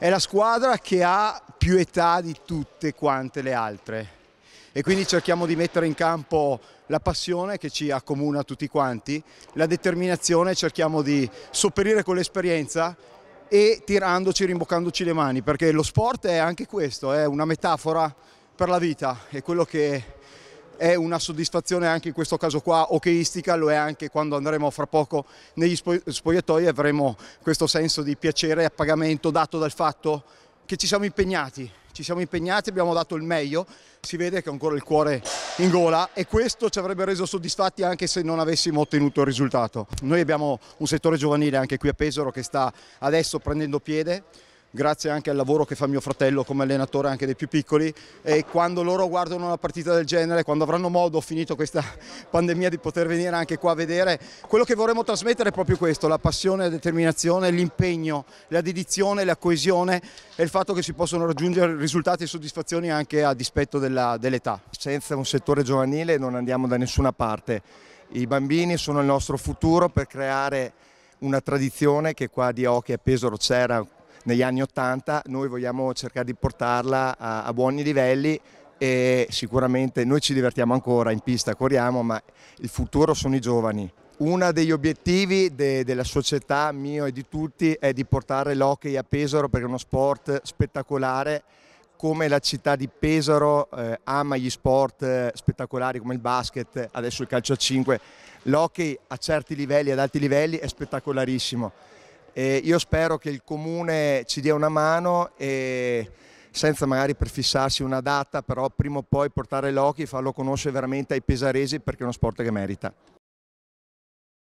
È la squadra che ha più età di tutte quante le altre e quindi cerchiamo di mettere in campo la passione che ci accomuna tutti quanti, la determinazione, cerchiamo di sopperire con l'esperienza e tirandoci, rimboccandoci le mani, perché lo sport è anche questo, è una metafora per la vita, è quello che è una soddisfazione anche in questo caso qua okeistica, lo è anche quando andremo fra poco negli spogliatoi e avremo questo senso di piacere e appagamento dato dal fatto che ci siamo impegnati, ci siamo impegnati, abbiamo dato il meglio, si vede che ho ancora il cuore in gola e questo ci avrebbe reso soddisfatti anche se non avessimo ottenuto il risultato. Noi abbiamo un settore giovanile anche qui a Pesaro che sta adesso prendendo piede, grazie anche al lavoro che fa mio fratello come allenatore anche dei più piccoli e quando loro guardano una partita del genere, quando avranno modo, finito questa pandemia, di poter venire anche qua a vedere, quello che vorremmo trasmettere è proprio questo, la passione, la determinazione, l'impegno, la dedizione, la coesione e il fatto che si possono raggiungere risultati e soddisfazioni anche a dispetto dell'età. Dell Senza un settore giovanile non andiamo da nessuna parte, i bambini sono il nostro futuro per creare una tradizione che qua di Occhi a Pesaro c'era negli anni 80, noi vogliamo cercare di portarla a, a buoni livelli e sicuramente noi ci divertiamo ancora in pista, corriamo, ma il futuro sono i giovani. Uno degli obiettivi de, della società, mio e di tutti, è di portare l'hockey a Pesaro perché è uno sport spettacolare come la città di Pesaro eh, ama gli sport eh, spettacolari come il basket, adesso il calcio a 5, l'hockey a certi livelli, ad alti livelli è spettacolarissimo. E io spero che il comune ci dia una mano e senza magari prefissarsi una data, però prima o poi portare Loki e farlo conoscere veramente ai pesaresi perché è uno sport che merita.